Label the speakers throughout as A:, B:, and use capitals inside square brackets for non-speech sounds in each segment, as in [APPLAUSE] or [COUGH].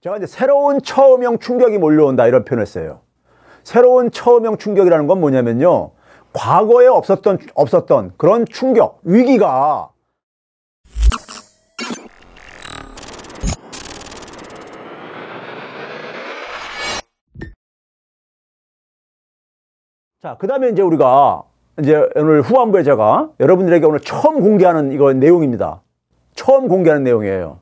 A: 제가 이제 새로운 처음형 충격이 몰려온다 이런 표현을 써요. 새로운 처음형 충격이라는 건 뭐냐면요. 과거에 없었던 없었던 그런 충격, 위기가 자, 그다음에 이제 우리가 이제 오늘 후반부에 제가 여러분들에게 오늘 처음 공개하는 이거 내용입니다. 처음 공개하는 내용이에요.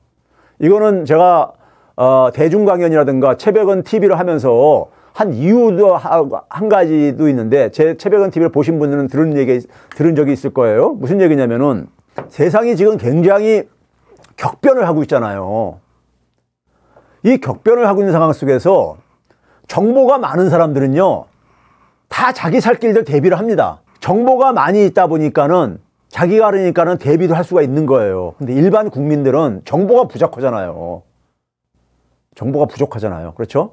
A: 이거는 제가 어, 대중강연이라든가 채백은 TV를 하면서 한 이유도 한 가지도 있는데 제 채백은 TV를 보신 분들은 들은 얘기 들은 적이 있을 거예요. 무슨 얘기냐면은 세상이 지금 굉장히 격변을 하고 있잖아요. 이 격변을 하고 있는 상황 속에서 정보가 많은 사람들은요 다 자기 살 길들 대비를 합니다. 정보가 많이 있다 보니까는 자기가 그러니까는 대비도 할 수가 있는 거예요. 근데 일반 국민들은 정보가 부족하잖아요. 정보가 부족하잖아요. 그렇죠?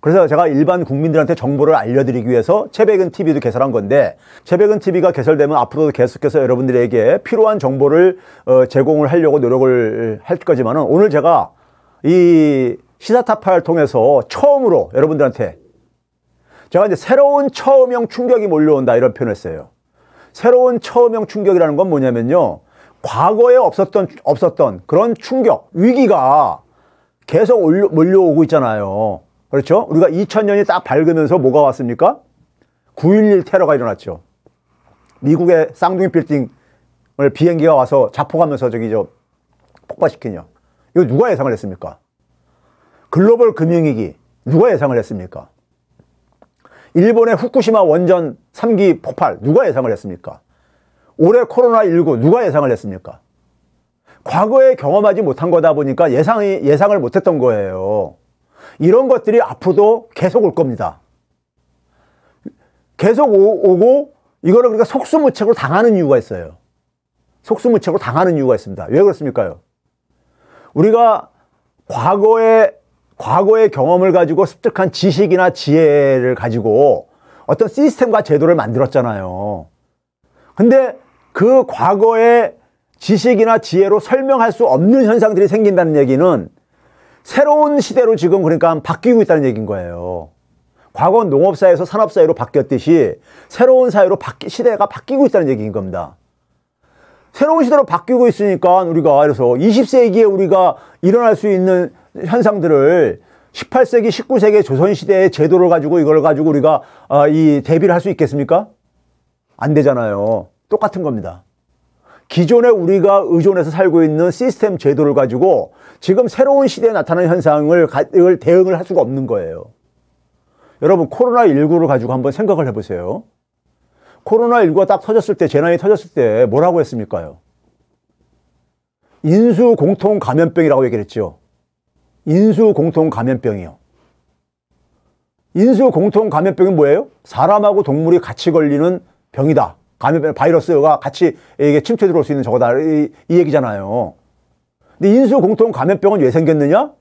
A: 그래서 제가 일반 국민들한테 정보를 알려드리기 위해서 채백은 TV도 개설한 건데 채백은 TV가 개설되면 앞으로도 계속해서 여러분들에게 필요한 정보를 어, 제공을 하려고 노력을 할 거지만 오늘 제가 이 시사타파를 통해서 처음으로 여러분들한테 제가 이제 새로운 처음형 충격이 몰려온다 이런 표현을 써요. 새로운 처음형 충격이라는 건 뭐냐면요. 과거에 없었던 없었던 그런 충격, 위기가 계속 올려, 몰려오고 있잖아요. 그렇죠? 우리가 2000년이 딱 밝으면서 뭐가 왔습니까? 9.11 테러가 일어났죠. 미국의 쌍둥이 빌딩을 비행기가 와서 자폭하면서 저기 저 폭파시키냐. 이거 누가 예상을 했습니까? 글로벌 금융위기 누가 예상을 했습니까? 일본의 후쿠시마 원전 3기 폭발 누가 예상을 했습니까? 올해 코로나19 누가 예상을 했습니까? 과거에 경험하지 못한 거다 보니까 예상이, 예상을 못했던 거예요. 이런 것들이 앞으로도 계속 올 겁니다. 계속 오, 고 이거를 그러니까 속수무책으로 당하는 이유가 있어요. 속수무책으로 당하는 이유가 있습니다. 왜 그렇습니까요? 우리가 과거의 과거의 경험을 가지고 습득한 지식이나 지혜를 가지고 어떤 시스템과 제도를 만들었잖아요. 근데 그 과거의 지식이나 지혜로 설명할 수 없는 현상들이 생긴다는 얘기는 새로운 시대로 지금 그러니까 바뀌고 있다는 얘기인 거예요. 과거 농업사회에서 산업사회로 바뀌었듯이 새로운 사회로 바뀌, 시대가 바뀌고 있다는 얘기인 겁니다. 새로운 시대로 바뀌고 있으니까 우리가 그래서 20세기에 우리가 일어날 수 있는 현상들을 18세기, 19세기 조선시대의 제도를 가지고 이걸 가지고 우리가 아, 이 대비를 할 수 있겠습니까? 안 되잖아요. 똑같은 겁니다. 기존에 우리가 의존해서 살고 있는 시스템 제도를 가지고 지금 새로운 시대에 나타나는 현상을 대응을 할 수가 없는 거예요. 여러분 코로나19를 가지고 한번 생각을 해보세요. 코로나19가 딱 터졌을 때 재난이 터졌을 때 뭐라고 했습니까요? 인수공통감염병이라고 얘기를 했죠. 인수공통감염병이요. 인수공통감염병이 뭐예요? 사람하고 동물이 같이 걸리는 병이다. 감염병 바이러스가 같이 이게 침투해 들어올 수 있는 저거다 이, 이 얘기잖아요. 근데 인수 공통 감염병은 왜 생겼느냐?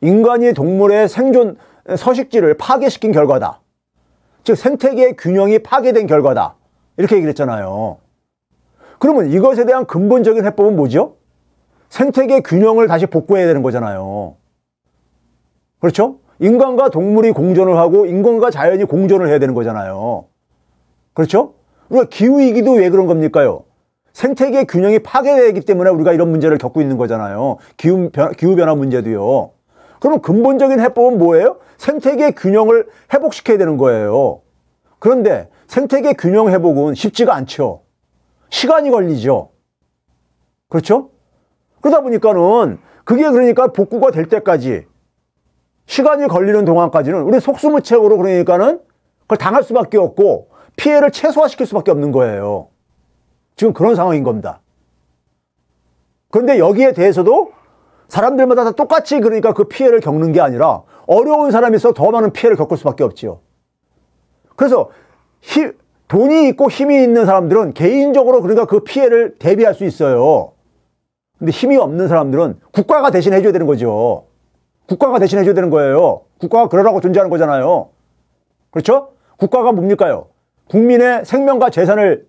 A: 인간이 동물의 생존 서식지를 파괴시킨 결과다. 즉 생태계의 균형이 파괴된 결과다. 이렇게 얘기를 했잖아요. 그러면 이것에 대한 근본적인 해법은 뭐죠? 생태계 균형을 다시 복구해야 되는 거잖아요. 그렇죠? 인간과 동물이 공존을 하고 인간과 자연이 공존을 해야 되는 거잖아요. 그렇죠? 우리가 그러니까 기후위기도 왜 그런 겁니까요? 생태계 균형이 파괴되기 때문에 우리가 이런 문제를 겪고 있는 거잖아요. 기후, 변화, 기후변화 문제도요. 그럼 근본적인 해법은 뭐예요? 생태계 균형을 회복시켜야 되는 거예요. 그런데 생태계 균형 회복은 쉽지가 않죠. 시간이 걸리죠. 그렇죠? 그러다 보니까는 그게 그러니까 복구가 될 때까지 시간이 걸리는 동안까지는 우리 속수무책으로 그러니까는 그걸 당할 수밖에 없고 피해를 최소화시킬 수밖에 없는 거예요. 지금 그런 상황인 겁니다. 그런데 여기에 대해서도 사람들마다 다 똑같이 그러니까 그 피해를 겪는 게 아니라 어려운 사람이 있어 더 많은 피해를 겪을 수밖에 없지요. 그래서 히, 돈이 있고 힘이 있는 사람들은 개인적으로 그러니까 그 피해를 대비할 수 있어요. 근데 힘이 없는 사람들은 국가가 대신 해줘야 되는 거죠. 국가가 대신 해줘야 되는 거예요. 국가가 그러라고 존재하는 거잖아요. 그렇죠? 국가가 뭡니까요? 국민의 생명과 재산을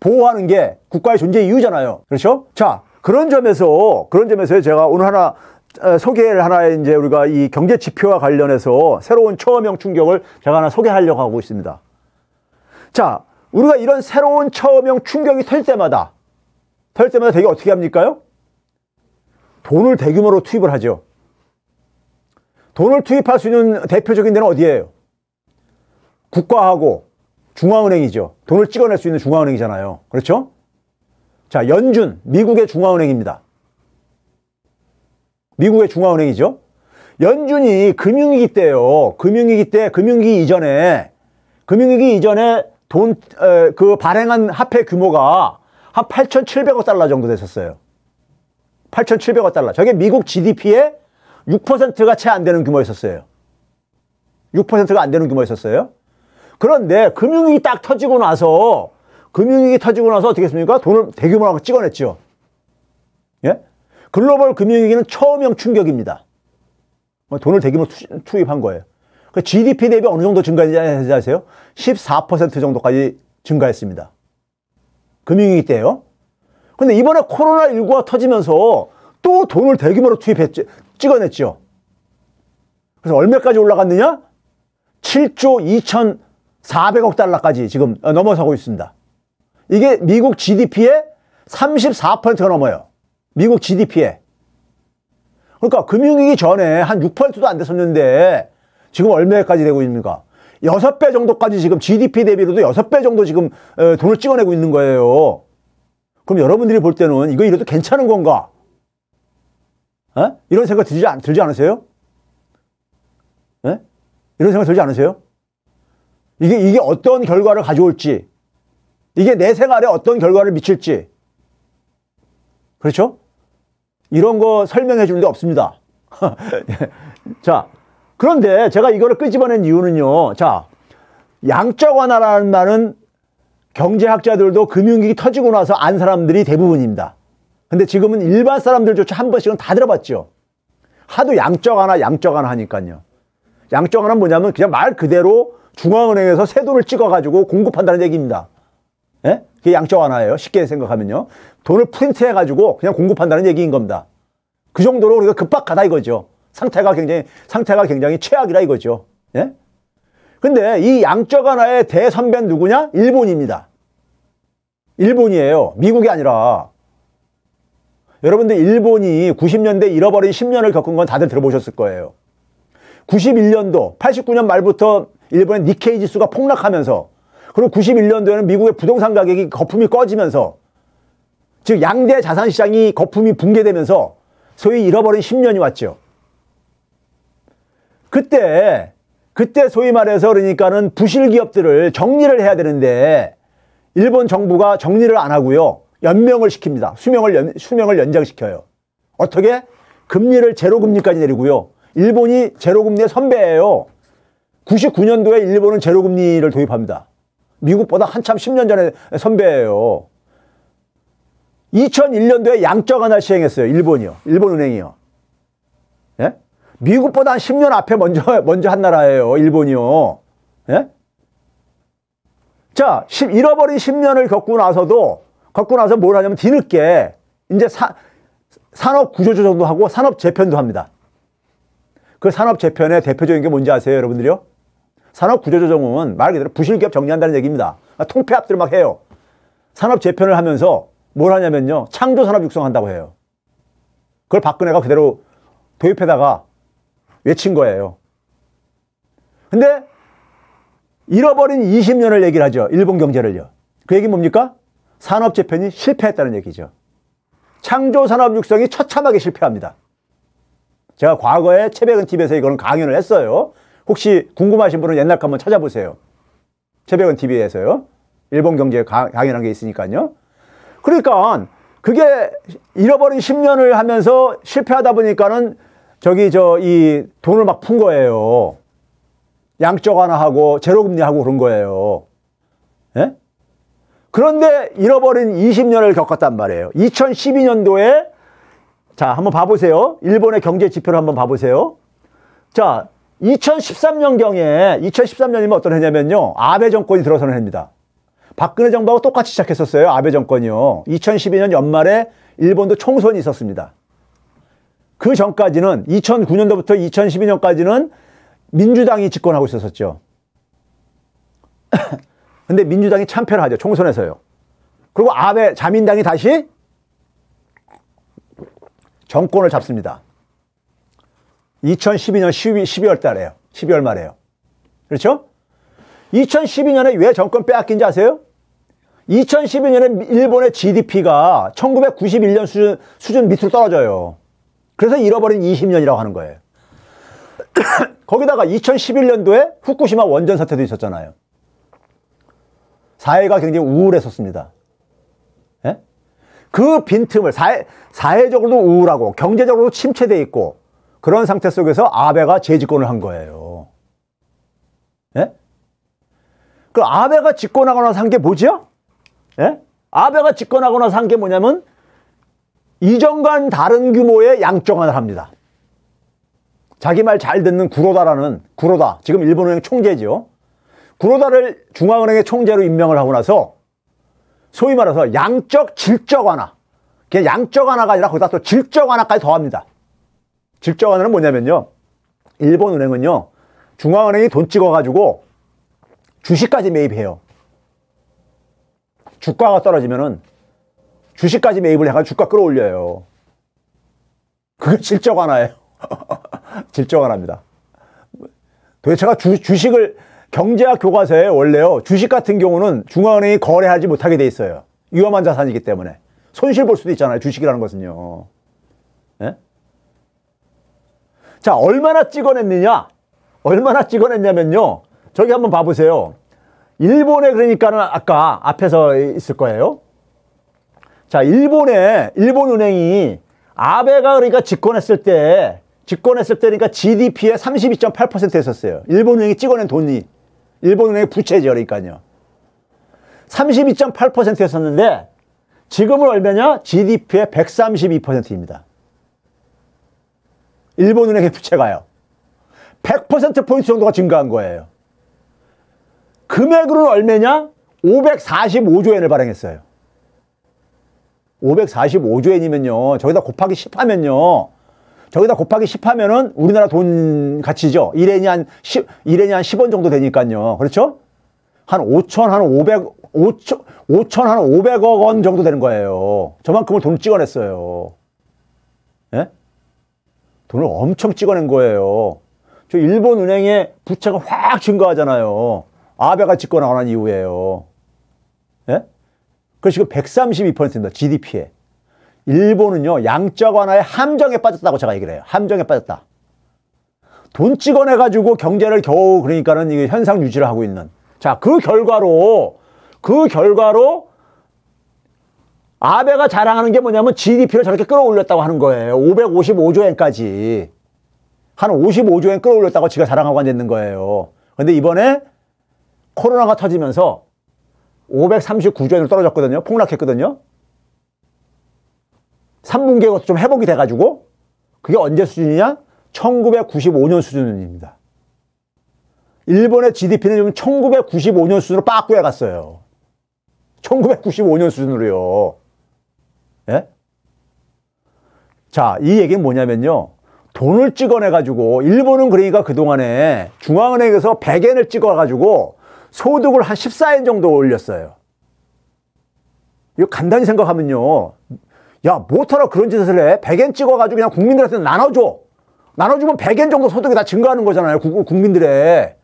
A: 보호하는 게 국가의 존재 이유잖아요. 그렇죠? 자, 그런 점에서, 그런 점에서 제가 오늘 하나 어, 소개를 하나 이제 우리가 이 경제 지표와 관련해서 새로운 처음형 충격을 제가 하나 소개하려고 하고 있습니다. 자, 우리가 이런 새로운 처음형 충격이 털 때마다, 털 때마다 되게 어떻게 합니까요? 돈을 대규모로 투입을 하죠. 돈을 투입할 수 있는 대표적인 데는 어디예요? 국가하고 중앙은행이죠. 돈을 찍어낼 수 있는 중앙은행이잖아요. 그렇죠? 자, 연준, 미국의 중앙은행입니다. 미국의 중앙은행이죠. 연준이 금융위기 때요. 금융위기 때, 금융위기 이전에, 금융위기 이전에 돈, 에, 그 발행한 화폐 규모가 한 8,700억 달러 정도 됐었어요. 8,700억 달러. 저게 미국 GDP의 6%가 채 안 되는 규모였었어요. 6%가 안 되는 규모였었어요. 그런데 금융위기 딱 터지고 나서 금융위기 터지고 나서 어떻게 했습니까? 돈을 대규모로 찍어냈죠. 예? 글로벌 금융위기는 처음형 충격입니다. 뭐 돈을 대규모 투입한 거예요. 그 GDP 대비 어느 정도 증가했는지 아세요? 14% 정도까지 증가했습니다. 금융위기 때요. 근데 이번에 코로나19가 터지면서 또 돈을 대규모로 투입했죠. 찍어냈죠. 그래서 얼마까지 올라갔느냐? 7조 2천 400억 달러까지 지금 어, 넘어서고 있습니다. 이게 미국 GDP의 34%가 넘어요. 미국 GDP에. 그러니까 금융위기 전에 한 6%도 안 됐었는데 지금 얼마까지 되고 있는가? 6배 정도까지 지금 GDP 대비로도 6배 정도 지금 어, 돈을 찍어내고 있는 거예요. 그럼 여러분들이 볼 때는 이거 이래도 괜찮은 건가? 에? 어? 이런 생각 들지, 않, 들지 않으세요? 에? 예? 이런 생각 들지 않으세요? 이게, 이게 어떤 결과를 가져올지, 이게 내 생활에 어떤 결과를 미칠지. 그렇죠? 이런 거 설명해 줄 데 없습니다. [LAUGHS] 자, 그런데 제가 이거를 끄집어낸 이유는요. 자, 양적 완화라는 말은 경제학자들도 금융위기 터지고 나서 안 사람들이 대부분입니다. 근데 지금은 일반 사람들조차 한 번씩은 다 들어봤죠. 하도 양적 완화, 양적 완화 하니까요. 양적 완화는 뭐냐면 그냥 말 그대로 중앙은행에서 새 돈을 찍어가지고 공급한다는 얘기입니다. 예? 그게 양적 완화예요. 쉽게 생각하면요. 돈을 프린트해가지고 그냥 공급한다는 얘기인 겁니다. 그 정도로 우리가 급박하다 이거죠. 상태가 굉장히, 상태가 굉장히 최악이라 이거죠. 예? 근데 이 양적 완화의 대선배는 누구냐? 일본입니다. 일본이에요. 미국이 아니라. 여러분들 일본이 90년대 잃어버린 10년을 겪은 건 다들 들어보셨을 거예요. 91년도 89년 말부터 일본의 니케이 지수가 폭락하면서 그리고 91년도에는 미국의 부동산 가격이 거품이 꺼지면서 즉 양대 자산 시장이 거품이 붕괴되면서 소위 잃어버린 10년이 왔죠. 그때 그때 소위 말해서 그러니까는 부실 기업들을 정리를 해야 되는데 일본 정부가 정리를 안 하고요. 연명을 시킵니다. 수명을 연, 수명을 연장시켜요. 어떻게? 금리를 제로 금리까지 내리고요. 일본이 제로금리의 선배예요. 99년도에 일본은 제로금리를 도입합니다. 미국보다 한참 10년 전에 선배예요. 2001년도에 양적 하나 시행했어요. 일본이요. 일본 은행이요. 예? 미국보다 한 10년 앞에 먼저 먼저 한 나라예요. 일본이요. 예? 자, 잃어버린 10년을 겪고 나서도 겪고 나서 뭘 하냐면 뒤늦게 이제 사, 산업 구조조정도 하고 산업 재편도 합니다. 그 산업 재편의 대표적인 게 뭔지 아세요, 여러분들이요? 산업 구조조정은 말 그대로 부실기업 정리한다는 얘기입니다. 아, 통폐합들을 막 해요. 산업 재편을 하면서 뭘 하냐면요. 창조산업 육성한다고 해요. 그걸 박근혜가 그대로 도입해다가 외친 거예요. 근데 잃어버린 20년을 얘기를 하죠. 일본 경제를요. 그 얘기 뭡니까? 산업 재편이 실패했다는 얘기죠. 창조산업 육성이 처참하게 실패합니다. 제가 과거에 최백은 TV에서 이거는 강연을 했어요. 혹시 궁금하신 분은 옛날 한번 찾아보세요. 최백은 TV에서요. 일본 경제 강연한 게 있으니까요. 그러니까 그게 잃어버린 10년을 하면서 실패하다 보니까는 저기 저 이 돈을 막 푼 거예요. 양적 하나 하고 제로금리하고 그런 거예요. 예? 그런데 잃어버린 20년을 겪었단 말이에요. 2012년도에 자, 한번 봐보세요. 일본의 경제 지표를 한번 봐보세요. 자, 2013년경에, 2013년이면 어떤 해냐면요. 아베 정권이 들어서는 해입니다. 박근혜 정부하고 똑같이 시작했었어요. 아베 정권이요. 2012년 연말에 일본도 총선이 있었습니다. 그 전까지는 2009년도부터 2012년까지는 민주당이 집권하고 있었었죠. [LAUGHS] 근데 민주당이 참패를 하죠. 총선에서요. 그리고 아베 자민당이 다시 정권을 잡습니다. 2012년 12, 월 달에요. 12월 말에요. 그렇죠? 2012년에 왜 정권 빼앗긴지 아세요? 2012년에 일본의 GDP가 1991년 수준, 수준 밑으로 떨어져요. 그래서 잃어버린 20년이라고 하는 거예요. [COUGHS] 거기다가 2011년도에 후쿠시마 원전 사태도 있었잖아요. 사회가 굉장히 우울했었습니다. 그 빈틈을 사회, 사회적으로도 우울하고 경제적으로도 침체돼 있고 그런 상태 속에서 아베가 재집권을 한 거예요. 예? 그 아베가 집권하고 나서 한게 뭐죠? 예? 아베가 집권하고 나서 한게 뭐냐면 이전과는 다른 규모의 양적완을 합니다. 자기 말 잘 듣는 구로다라는 구로다 지금 일본은행 총재지 구로다를 중앙은행의 총재로 임명을 하고 나서 소위 말해서 양적 질적 완화. 그냥 양적 완화가 아니라 거기다 또 질적 완화까지 더합니다. 질적 완화는 뭐냐면요. 일본 은행은요. 중앙은행이 돈 찍어가지고 주식까지 매입해요. 주가가 떨어지면은 주식까지 매입을 해가지고 주가 끌어올려요. 그게 질적 완화예요. [LAUGHS] 질적 완화입니다. 도대체가 주, 주식을 경제학 교과서에 원래요 주식 같은 경우는 중앙은행이 거래하지 못하게 돼 있어요. 위험한 자산이기 때문에 손실 볼 수도 있잖아요. 주식이라는 것은요. 예? 자 얼마나 찍어냈느냐? 얼마나 찍어냈냐면요. 저기 한번 봐보세요. 일본에 그러니까는 아까 앞에서 있을 거예요. 자 일본에 일본은행이 아베가 그러니까 집권했을 때 집권했을 때니까 그러니까 GDP의 32.8% 했었어요. 일본은행이 찍어낸 돈이 일본은행 부채죠. 그러니까요. 32.8%였었는데 지금은 얼마냐? GDP의 132%입니다. 일본은행의 부채가요. 100%포인트 정도가 증가한 거예요. 금액으로는 얼마냐? 545조 엔을 발행했어요. 545조 엔이면요. 저기다 곱하기 10하면요. 저기다 곱하기 10 하면은 우리나라 돈 가치죠. 1엔이 한 10, 1엔이 한 10원 정도 되니까요. 그렇죠? 한 5천, 한 500, 5천, 5천, 한 500억 원 정도 되는 거예요. 저만큼을 돈 찍어냈어요. 예? 돈을 엄청 찍어낸 거예요. 저 일본 은행의 부채가 확 증가하잖아요. 아베가 집권하고 난 이후에요. 예? 그래서 지금 132%입니다. GDP에. 일본은요, 양적 완화의 함정에 빠졌다고 제가 얘기를 해요. 함정에 빠졌다. 돈 찍어내가지고 경제를 겨우 그러니까는 이 현상 유지를 하고 있는. 자, 그 결과로, 그 결과로 아베가 자랑하는 게 뭐냐면 GDP를 저렇게 끌어올렸다고 하는 거예요. 555조 엔까지. 한 55조 엔 끌어올렸다고 지가 자랑하고 앉아있는 거예요. 근데 이번에 코로나가 터지면서 539조 엔으로 떨어졌거든요. 폭락했거든요. 3분기에 좀 회복이 돼가지고 그게 언제 수준이냐? 1995년 수준입니다. 일본의 GDP는 지금 1995년 수준으로 빠꾸해 갔어요. 1995년 수준으로요. 예? 자, 이 얘기는 뭐냐면요. 돈을 찍어내가지고, 일본은 그러니까 그동안에 중앙은행에서 100엔을 찍어가지고 소득을 한 14엔 정도 올렸어요. 이거 간단히 생각하면요. 야, 뭐하러 그런 짓을 해? 100엔 찍어가지고 그냥 국민들한테 나눠줘. 나눠주면 100엔 정도 소득이 다 증가하는 거잖아요. 구, 국민들의.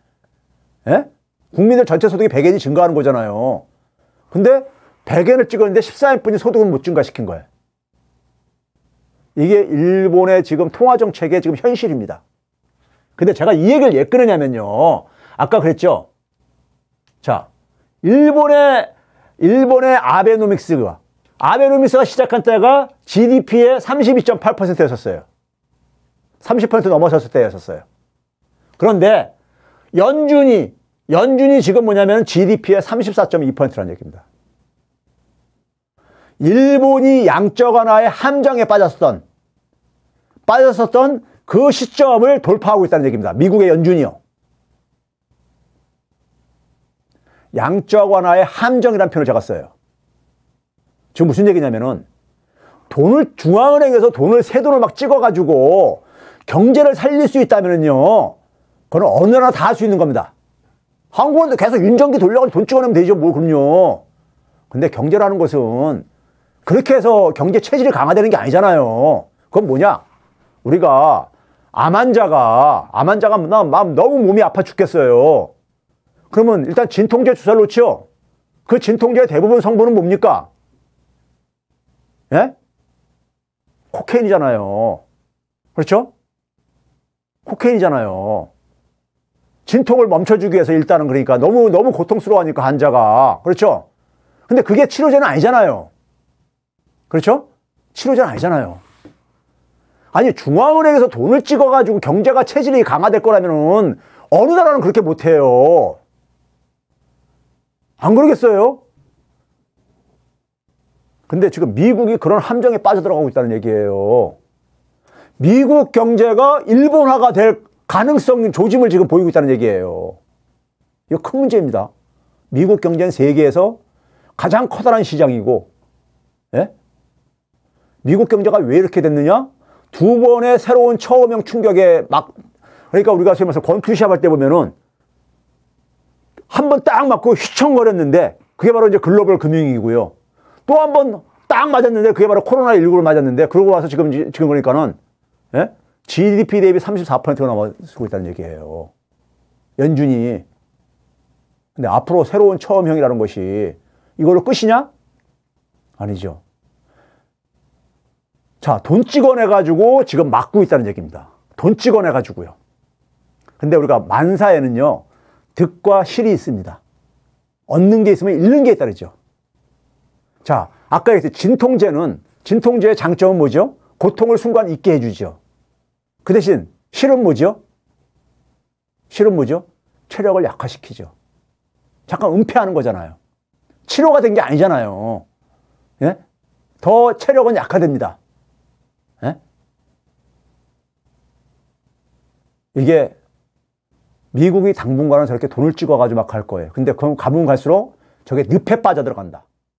A: 예? 국민들 전체 소득이 100엔이 증가하는 거잖아요. 근데 100엔을 찍었는데 14엔 뿐이 소득은 못 증가시킨 거예요. 이게 일본의 지금 통화정책의 지금 현실입니다. 근데 제가 이 얘기를 왜 끊으냐면요. 아까 그랬죠? 자, 일본의, 일본의 아베노믹스가 아베노미스가 시작한 때가 GDP의 32.8%였었어요. 30% 넘어섰을 때였었어요. 그런데 연준이 연준이 지금 뭐냐면 GDP의 34.2%라는 얘기입니다. 일본이 양적 완화의 함정에 빠졌던 빠졌었던 그 시점을 돌파하고 있다는 얘기입니다. 미국의 연준이요. 양적 완화의 함정이라는 표현을 제가 써요. 지금 무슨 얘기냐면은 돈을 중앙은행에서 돈을 새 돈을 막 찍어가지고 경제를 살릴 수 있다면은요, 그건 어느 나라 다 할 수 있는 겁니다. 한국은 계속 윤정기 돌려가지고 돈 찍어내면 되죠, 뭐 그럼요. 근데 경제라는 것은 그렇게 해서 경제 체질이 강화되는 게 아니잖아요. 그건 뭐냐? 우리가 암환자가 암환자가 나 마음 너무 몸이 아파 죽겠어요. 그러면 일단 진통제 주사를 놓죠. 그 진통제의 대부분 성분은 뭡니까? 예? 코케인이잖아요. 그렇죠? 코케인이잖아요. 진통을 멈춰주기 위해서 일단은 그러니까 너무 너무 고통스러워하니까 환자가 그렇죠? 근데 그게 치료제는 아니잖아요. 그렇죠? 치료제는 아니잖아요. 아니 중앙은행에서 돈을 찍어가지고 경제가 체질이 강화될 거라면은 어느 나라는 그렇게 못해요. 안 그러겠어요? 근데 지금 미국이 그런 함정에 빠져들어가고 있다는 얘기예요. 미국 경제가 일본화가 될 가능성 조짐을 지금 보이고 있다는 얘기예요. 이거 큰 문제입니다. 미국 경제는 세계에서 가장 커다란 시장이고, 예? 미국 경제가 왜 이렇게 됐느냐? 두 번의 새로운 처음형 충격에 막, 그러니까 우리가 소위 말해서 권투시합 할때 보면은 한 번 딱 맞고 휘청거렸는데 그게 바로 이제 글로벌 금융이고요. 또한번딱 맞았는데 그게 바로 코로나19를 맞았는데 그러고 와서 지금, 지금 그러니까는 예? GDP 대비 34%가 넘어서고 있다는 얘기예요. 연준이. 근데 앞으로 새로운 처음형이라는 것이 이걸로 끝이냐? 아니죠. 자, 돈 찍어내가지고 지금 막고 있다는 얘기입니다. 돈 찍어내가지고요. 근데 우리가 만사에는요, 득과 실이 있습니다. 얻는 게 있으면 잃는 게 있다 따르죠. 자, 아까 얘기했듯 진통제는 진통제의 장점은 뭐죠? 고통을 순간 잊게 해주죠. 그 대신 실은 뭐죠? 실은 뭐죠? 체력을 약화시키죠. 잠깐 은폐하는 거잖아요. 치료가 된 게 아니잖아요. 예? 더 체력은 약화됩니다. 예? 이게 미국이 당분간은 저렇게 돈을 찍어가지고 막 할 거예요. 근데 그럼 가면 갈수록 저게 늪에 빠져 들어간다.